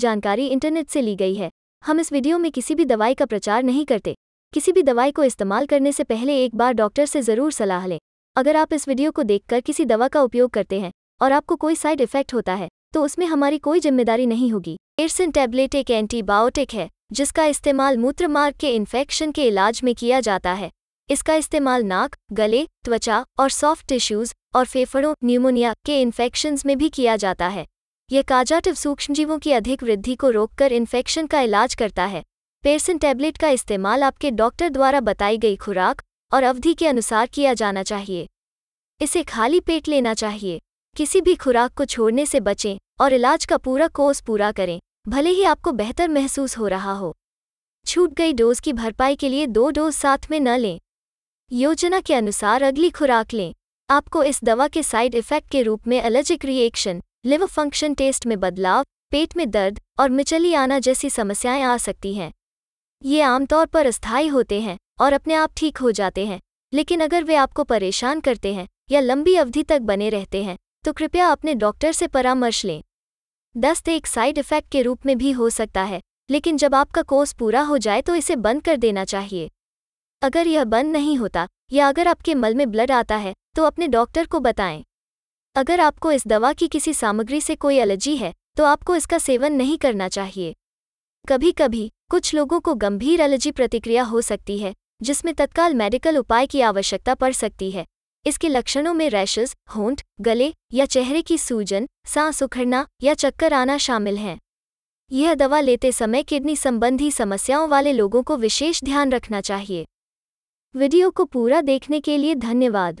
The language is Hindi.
जानकारी इंटरनेट से ली गई है हम इस वीडियो में किसी भी दवाई का प्रचार नहीं करते किसी भी दवाई को इस्तेमाल करने से पहले एक बार डॉक्टर से ज़रूर सलाह लें अगर आप इस वीडियो को देखकर किसी दवा का उपयोग करते हैं और आपको कोई साइड इफेक्ट होता है तो उसमें हमारी कोई जिम्मेदारी नहीं होगी एरसिन टैबलेट एक एंटीबायोटिक है जिसका इस्तेमाल मूत्रमार्ग के इन्फेक्शन के इलाज में किया जाता है इसका इस्तेमाल नाक गले त्वचा और सॉफ्ट टिश्यूज और फेफड़ों न्यूमोनिया के इन्फेक्शंस में भी किया जाता है यह काजाटिव सूक्ष्मजीवों की अधिक वृद्धि को रोककर इन्फेक्शन का इलाज करता है पेरसिन टैबलेट का इस्तेमाल आपके डॉक्टर द्वारा बताई गई खुराक और अवधि के अनुसार किया जाना चाहिए इसे खाली पेट लेना चाहिए किसी भी खुराक को छोड़ने से बचें और इलाज का पूरा कोर्स पूरा करें भले ही आपको बेहतर महसूस हो रहा हो छूट गई डोज की भरपाई के लिए दो डोज साथ में न लें योजना के अनुसार अगली खुराक लें आपको इस दवा के साइड इफ़ेक्ट के रूप में allergic reaction liver function test में बदलाव पेट में दर्द और मिचली आना जैसी समस्याएं आ सकती हैं ये आमतौर पर अस्थायी होते हैं और अपने आप ठीक हो जाते हैं लेकिन अगर वे आपको परेशान करते हैं या लंबी अवधि तक बने रहते हैं तो कृपया अपने डॉक्टर से परामर्श लें दस्त एक साइड इफेक्ट के रूप में भी हो सकता है लेकिन जब आपका कोर्स पूरा हो जाए तो इसे बंद कर देना चाहिए अगर यह बंद नहीं होता या अगर आपके मल में ब्लड आता है तो अपने डॉक्टर को बताएं अगर आपको इस दवा की किसी सामग्री से कोई एलर्जी है तो आपको इसका सेवन नहीं करना चाहिए कभी कभी कुछ लोगों को गंभीर एलर्जी प्रतिक्रिया हो सकती है जिसमें तत्काल मेडिकल उपाय की आवश्यकता पड़ सकती है इसके लक्षणों में रैशेस होंठ गले या चेहरे की सूजन सांस उखड़ना या चक्कर आना शामिल हैं यह दवा लेते समय किडनी संबंधी समस्याओं वाले लोगों को विशेष ध्यान रखना चाहिए वीडियो को पूरा देखने के लिए धन्यवाद